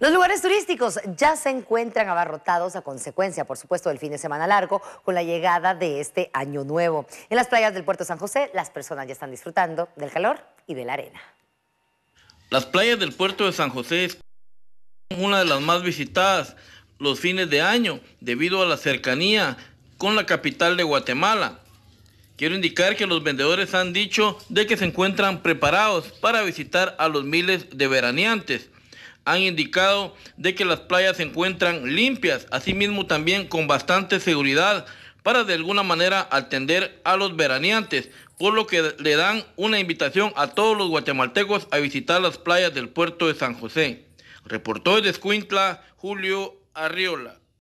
Los lugares turísticos ya se encuentran abarrotados a consecuencia, por supuesto, del fin de semana largo con la llegada de este año nuevo. En las playas del puerto San José, las personas ya están disfrutando del calor y de la arena. Las playas del puerto de San José son una de las más visitadas los fines de año debido a la cercanía con la capital de Guatemala. Quiero indicar que los vendedores han dicho de que se encuentran preparados para visitar a los miles de veraneantes han indicado de que las playas se encuentran limpias, asimismo también con bastante seguridad para de alguna manera atender a los veraneantes, por lo que le dan una invitación a todos los guatemaltecos a visitar las playas del puerto de San José. Reportó el Escuintla Julio Arriola.